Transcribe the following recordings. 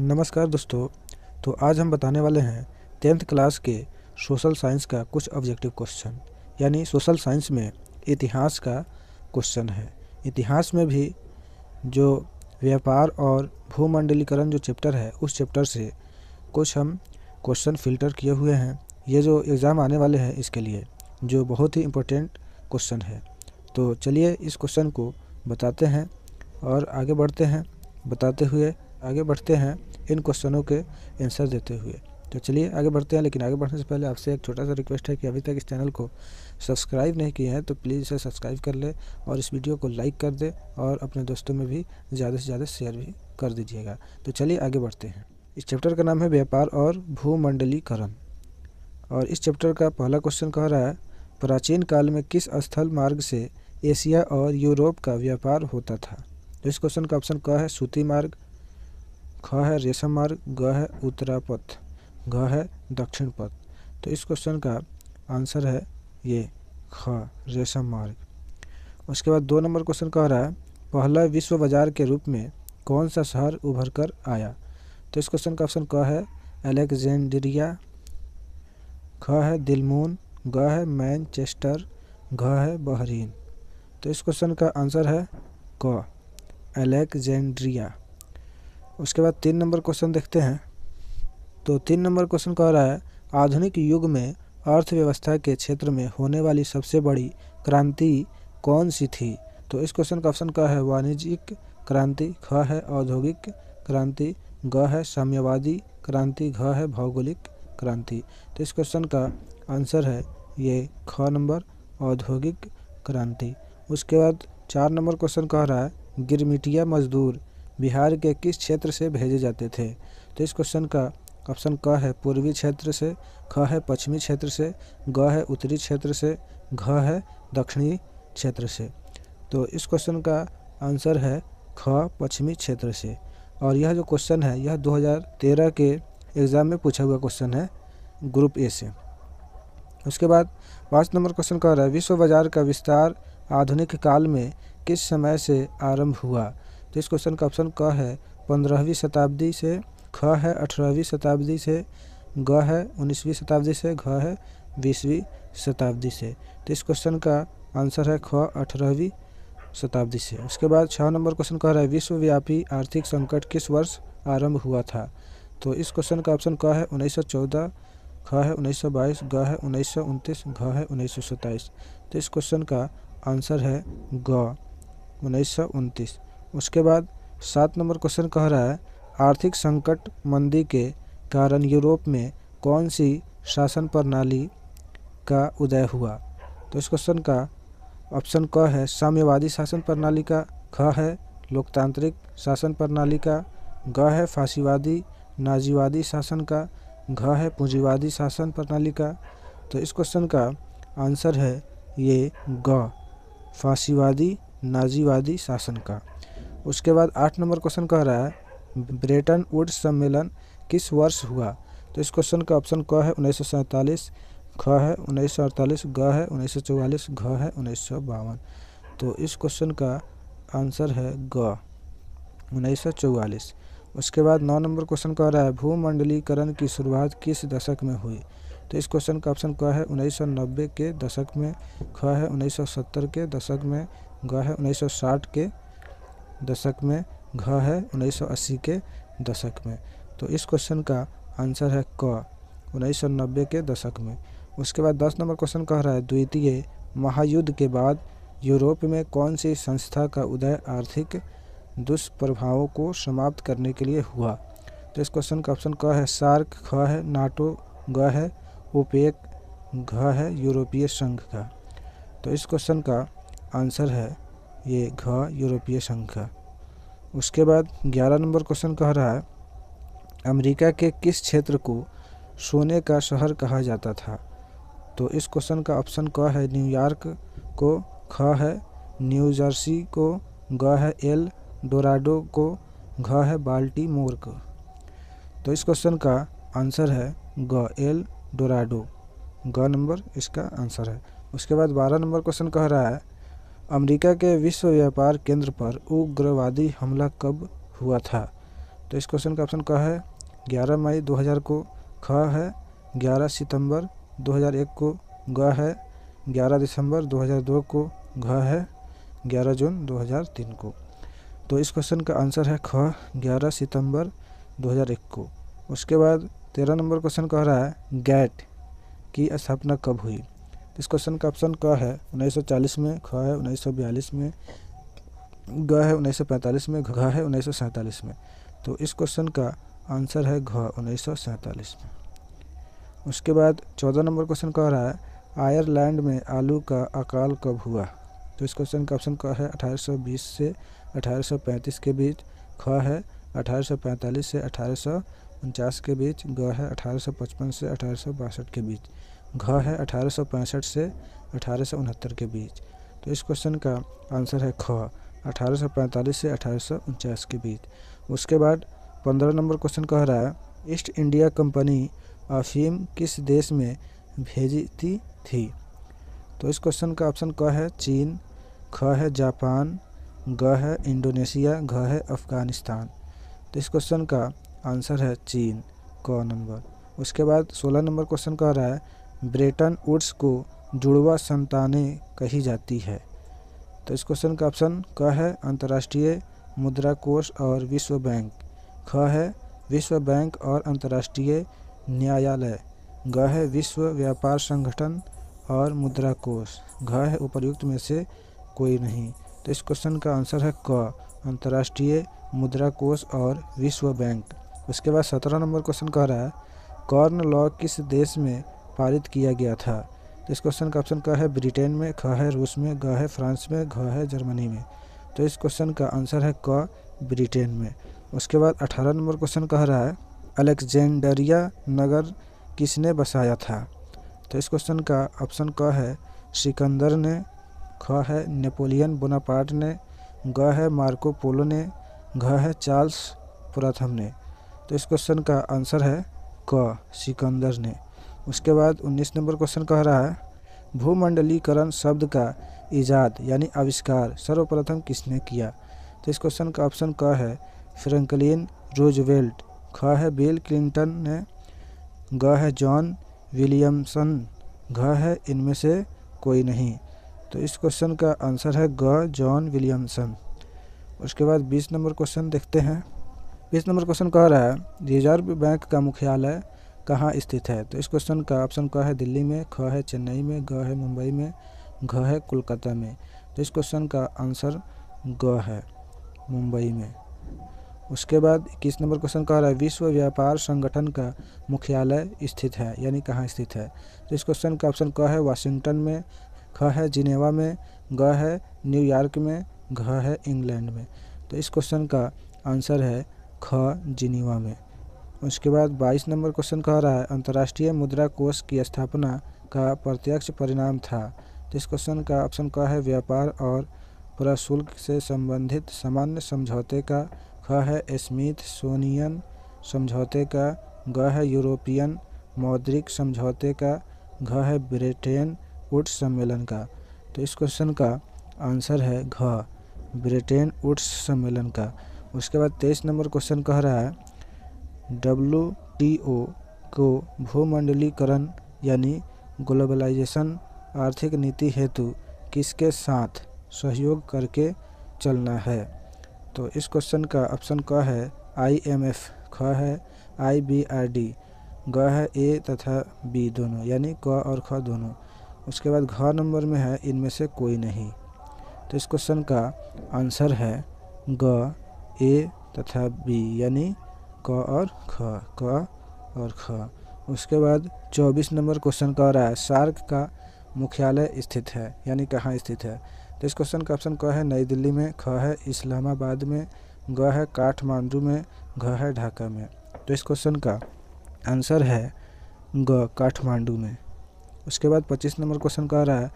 नमस्कार दोस्तों तो आज हम बताने वाले हैं टेंथ क्लास के सोशल साइंस का कुछ ऑब्जेक्टिव क्वेश्चन यानी सोशल साइंस में इतिहास का क्वेश्चन है इतिहास में भी जो व्यापार और भूमंडलीकरण जो चैप्टर है उस चैप्टर से कुछ हम क्वेश्चन फिल्टर किए हुए हैं ये जो एग्ज़ाम आने वाले हैं इसके लिए जो बहुत ही इम्पोर्टेंट क्वेश्चन है तो चलिए इस क्वेश्चन को बताते हैं और आगे बढ़ते हैं बताते हुए आगे बढ़ते हैं इन क्वेश्चनों के आंसर देते हुए तो चलिए आगे बढ़ते हैं लेकिन आगे बढ़ने से पहले आपसे एक छोटा सा रिक्वेस्ट है कि अभी तक इस चैनल को सब्सक्राइब नहीं किया है तो प्लीज़ इसे सब्सक्राइब कर ले और इस वीडियो को लाइक कर दे और अपने दोस्तों में भी ज़्यादा से ज़्यादा शेयर भी कर दीजिएगा तो चलिए आगे बढ़ते हैं इस चैप्टर का नाम है व्यापार और भूमंडलीकरण और इस चैप्टर का पहला क्वेश्चन कह रहा है प्राचीन काल में किस स्थल मार्ग से एशिया और यूरोप का व्यापार होता था तो इस क्वेश्चन का ऑप्शन क है सूती मार्ग ख है रेशम मार्ग ग है उत्तरा पथ घ है दक्षिण पथ तो इस क्वेश्चन का आंसर है ये ख रेशम मार्ग उसके बाद दो नंबर क्वेश्चन कह रहा है पहला विश्व बाजार के रूप में कौन सा शहर उभर कर आया तो इस क्वेश्चन का ऑप्शन क है अलेक्जेंड्रिया ख है दिलमून ग है मैनचेस्टर घ है बहरीन तो इस क्वेश्चन का आंसर है क एलेक्जेंड्रिया उसके बाद तीन नंबर क्वेश्चन देखते हैं तो तीन नंबर क्वेश्चन कह रहा है आधुनिक युग में अर्थव्यवस्था के क्षेत्र में होने वाली सबसे बड़ी क्रांति कौन सी थी तो इस क्वेश्चन का ऑप्शन क है वाणिज्यिक क्रांति ख है औद्योगिक क्रांति ग है साम्यवादी क्रांति घ है भौगोलिक क्रांति तो इस क्वेश्चन का आंसर है ये ख नंबर औद्योगिक क्रांति उसके बाद चार नंबर क्वेश्चन कह रहा है गिरमिटिया मजदूर बिहार के किस क्षेत्र से भेजे जाते थे तो इस क्वेश्चन का ऑप्शन क है पूर्वी क्षेत्र से ख है पश्चिमी क्षेत्र से ग है उत्तरी क्षेत्र से घ है दक्षिणी क्षेत्र से तो इस क्वेश्चन का आंसर है ख पश्चिमी क्षेत्र से और यह जो क्वेश्चन है यह 2013 के एग्ज़ाम में पूछा हुआ क्वेश्चन है ग्रुप ए से उसके बाद पाँच नंबर क्वेश्चन कह रहा है विश्व बाजार का विस्तार आधुनिक काल में किस समय से आरंभ हुआ तो इस क्वेश्चन का ऑप्शन क है पंद्रहवीं शताब्दी से ख है अठारहवीं शताब्दी से ग है उन्नीसवीं शताब्दी से घ है बीसवीं शताब्दी से तो इस क्वेश्चन का आंसर है ख अठारहवीं शताब्दी से उसके बाद छः नंबर क्वेश्चन कह रहा है विश्वव्यापी आर्थिक संकट किस वर्ष आरंभ हुआ था तो इस क्वेश्चन का ऑप्शन क है उन्नीस सौ चौदह ख है उन्नीस सौ बाईस ग है उन्नीस सौ उनतीस घ है उन्नीस सौ सत्ताईस तो इस क्वेश्चन का आंसर है ग उन्नीस सौ उनतीस उसके बाद सात नंबर क्वेश्चन कह रहा है आर्थिक संकट मंदी के कारण यूरोप में कौन सी शासन प्रणाली का उदय हुआ तो इस क्वेश्चन का ऑप्शन क है साम्यवादी शासन प्रणाली का ख है लोकतांत्रिक शासन प्रणाली का ग है फांसीवादी नाजीवादी शासन का घ है पूंजीवादी शासन प्रणाली का तो इस क्वेश्चन का आंसर है ये ग फांसीवादी नाजीवादी शासन का उसके बाद आठ नंबर क्वेश्चन कह रहा है ब्रेटन वुड सम्मेलन किस वर्ष हुआ तो इस क्वेश्चन का ऑप्शन क है उन्नीस सौ ख है उन्नीस सौ अड़तालीस ग है उन्नीस सौ चौवालीस घ है उन्नीस सौ बावन तो इस क्वेश्चन का आंसर है ग उन्नीस सौ चौवालीस उसके बाद नौ नंबर क्वेश्चन कह रहा है भूमंडलीकरण की शुरुआत किस दशक में हुई तो इस क्वेश्चन का ऑप्शन क है उन्नीस के दशक में ख है उन्नीस के दशक में ग है उन्नीस के दशक में घ है 1980 के दशक में तो इस क्वेश्चन का आंसर है क 1990 के दशक में उसके बाद दस नंबर क्वेश्चन कह रहा है द्वितीय महायुद्ध के बाद यूरोप में कौन सी संस्था का उदय आर्थिक दुष्प्रभावों को समाप्त करने के लिए हुआ तो इस क्वेश्चन का ऑप्शन क है सार्क ख है नाटो ग है ओपेक घ है यूरोपीय संघ का तो इस क्वेश्चन का आंसर है ये घ यूरोपीय संघ का उसके बाद 11 नंबर क्वेश्चन कह रहा है अमेरिका के किस क्षेत्र को सोने का शहर कहा जाता था तो इस क्वेश्चन का ऑप्शन क है न्यूयॉर्क को ख है न्यू जर्सी को ग है एल डोराडो को घ है बाल्टी मोर को तो इस क्वेश्चन का आंसर है ग एल डोराडो ग नंबर इसका आंसर है उसके बाद बारह नंबर क्वेश्चन कह रहा है अमेरिका के विश्व व्यापार केंद्र पर उग्रवादी हमला कब हुआ था तो इस क्वेश्चन का ऑप्शन क है 11 मई 2000 को ख है 11 सितंबर 2001 को ग है 11 दिसंबर 2002 को घ है 11 जून 2003 को तो इस क्वेश्चन का आंसर है ख 11 सितंबर 2001 को उसके बाद तेरह नंबर क्वेश्चन कह रहा है गैट की स्थापना कब हुई इस क्वेश्चन का ऑप्शन क है 1940 में ख है 1942 में ग है 1945 में घ है 1947 में तो इस क्वेश्चन का आंसर है घ उन्नीस में उसके बाद चौदह नंबर क्वेश्चन कह रहा है आयरलैंड में आलू का अकाल कब हुआ तो इस क्वेश्चन का ऑप्शन क है 1820 से 1835 के बीच ख है अठारह से अठारह के बीच ग है अठारह से अठारह के बीच घ है अठारह से अठारह के बीच तो इस क्वेश्चन का आंसर है ख अठारह से अठारह के बीच उसके बाद पंद्रह नंबर क्वेश्चन कह रहा है ईस्ट इंडिया कंपनी अफीम किस देश में भेजती थी तो इस क्वेश्चन का ऑप्शन क है चीन ख है जापान ग है इंडोनेशिया घ है अफ़गानिस्तान तो इस क्वेश्चन का आंसर है चीन क नंबर उसके बाद सोलह नंबर क्वेश्चन कह रहा है ब्रेटन वुड्स को जुड़वा संतानें कही जाती है तो इस क्वेश्चन का ऑप्शन क है अंतर्राष्ट्रीय मुद्रा कोष और विश्व बैंक ख है विश्व बैंक और अंतर्राष्ट्रीय न्यायालय ग है विश्व व्यापार संगठन और मुद्रा कोष घ है उपयुक्त में से कोई नहीं तो इस क्वेश्चन का आंसर है क अंतर्राष्ट्रीय मुद्रा कोष और विश्व बैंक उसके बाद सत्रह नंबर क्वेश्चन कह रहा है कॉर्न लॉ किस देश में पारित किया गया था तो इस क्वेश्चन का ऑप्शन क है ब्रिटेन में ख है रूस में ग है फ्रांस में घ है जर्मनी में तो इस क्वेश्चन का आंसर है क ब्रिटेन में उसके बाद अठारह नंबर क्वेश्चन कह रहा है अलेक्जेंडरिया नगर किसने बसाया था तो इस क्वेश्चन का ऑप्शन क है सिकंदर ने ख है नेपोलियन बोनापार्ट ने ग है मार्को पोलो ने घ है चार्ल्स प्रथम ने तो इस क्वेश्चन का आंसर है क सिकंदर ने उसके बाद 19 नंबर क्वेश्चन कह रहा है भूमंडलीकरण शब्द का ईजाद यानी आविष्कार सर्वप्रथम किसने किया तो इस क्वेश्चन का ऑप्शन क है फ्रेंकलिन रोजवेल्ट ख है बिल क्लिंटन ने ग है जॉन विलियमसन घ है इनमें से कोई नहीं तो इस क्वेश्चन का आंसर है ग जॉन विलियमसन उसके बाद बीस नंबर क्वेश्चन देखते हैं बीस नंबर क्वेश्चन कह रहा है रिजर्व बैंक का मुख्यालय कहाँ स्थित है तो इस क्वेश्चन का ऑप्शन क है दिल्ली में ख है चेन्नई में ग है मुंबई में घ है कोलकाता में तो इस क्वेश्चन का आंसर ग है मुंबई में उसके बाद इक्कीस नंबर क्वेश्चन कह रहा है विश्व व्यापार संगठन का मुख्यालय स्थित है यानी कहाँ स्थित है तो इस क्वेश्चन का ऑप्शन क है वाशिंगटन में ख है जिनेवा में ग है न्यूयॉर्क में घ है इंग्लैंड में तो इस क्वेश्चन का आंसर है ख जिनेवा में उसके बाद बाईस नंबर क्वेश्चन कह रहा है अंतर्राष्ट्रीय मुद्रा कोष की स्थापना का प्रत्यक्ष परिणाम था तो इस क्वेश्चन का ऑप्शन क है व्यापार और प्रशुल्क से संबंधित सामान्य समझौते का ख है स्मिथ सोनियन समझौते का ग है यूरोपियन मौद्रिक समझौते का घ है ब्रिटेन उड्स सम्मेलन का तो इस क्वेश्चन का आंसर है घ ब्रिटेन उड्स सम्मेलन का उसके बाद तेईस नंबर क्वेश्चन कह रहा है ओ को भूमंडलीकरण यानी ग्लोबलाइजेशन आर्थिक नीति हेतु किसके साथ सहयोग करके चलना है तो इस क्वेश्चन का ऑप्शन क है आईएमएफ ख है आईबीआरडी ग है ए तथा बी दोनों यानी क और ख दोनों उसके बाद घ नंबर में है इनमें से कोई नहीं तो इस क्वेश्चन का आंसर है ग ए तथा बी यानी क और ख क और ख उसके बाद 24 नंबर क्वेश्चन कह रहा है सार्क का मुख्यालय स्थित है यानी कहाँ स्थित है तो इस क्वेश्चन का ऑप्शन क है नई दिल्ली में ख है इस्लामाबाद में ग है काठमांडू में घ है ढाका में तो इस क्वेश्चन का आंसर है ग काठमांडू में उसके बाद 25 नंबर क्वेश्चन कह रहा है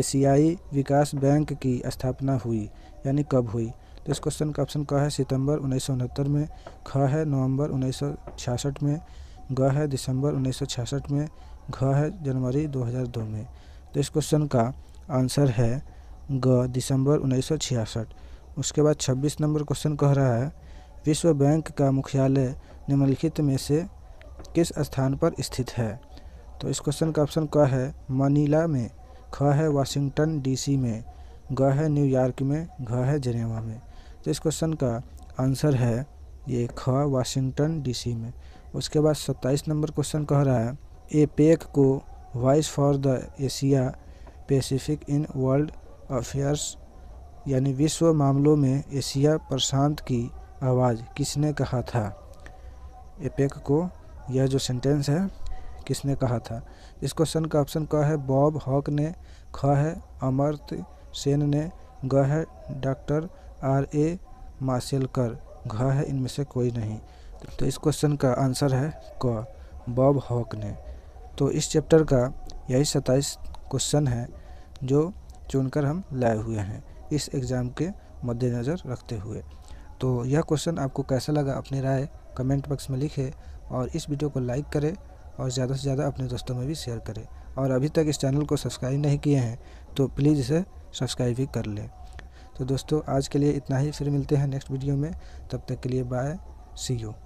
एशियाई विकास बैंक की स्थापना हुई यानी कब हुई तो इस क्वेश्चन का ऑप्शन कहा है सितंबर उन्नीस में ख है नवंबर उन्नीस में ग है दिसंबर उन्नीस में घ है जनवरी 2002 में तो इस क्वेश्चन का आंसर है ग दिसंबर उन्नीस उसके बाद 26 नंबर क्वेश्चन कह रहा है विश्व बैंक का मुख्यालय निम्नलिखित में से किस स्थान पर स्थित है तो इस क्वेश्चन का ऑप्शन क है मनीला में ख है वाशिंगटन डीसी में ग है न्यूयॉर्क में घ है जनेवा में तो इस क्वेश्चन का आंसर है ये ख वाशिंगटन डीसी में उसके बाद 27 नंबर क्वेश्चन कह रहा है ए पेक को voice for the Asia Pacific in world affairs यानी विश्व मामलों में एशिया प्रशांत की आवाज़ किसने कहा था एपेक को यह जो सेंटेंस है किसने कहा था इस क्वेश्चन का ऑप्शन क है बॉब हॉक ने ख है अमर्त सेन ने ग है डॉक्टर आर ए मासेलकर घ है इनमें से कोई नहीं तो इस क्वेश्चन का आंसर है क बॉब हॉक ने तो इस चैप्टर का यही सत्ताईस क्वेश्चन है जो चुनकर हम लाए हुए हैं इस एग्ज़ाम के मद्देनज़र रखते हुए तो यह क्वेश्चन आपको कैसा लगा अपनी राय कमेंट बॉक्स में लिखें और इस वीडियो को लाइक करें और ज़्यादा से ज़्यादा अपने दोस्तों में भी शेयर करें और अभी तक इस चैनल को सब्सक्राइब नहीं किए हैं तो प्लीज़ इसे सब्सक्राइब भी कर लें तो दोस्तों आज के लिए इतना ही फिर मिलते हैं नेक्स्ट वीडियो में तब तक के लिए बाय सी यू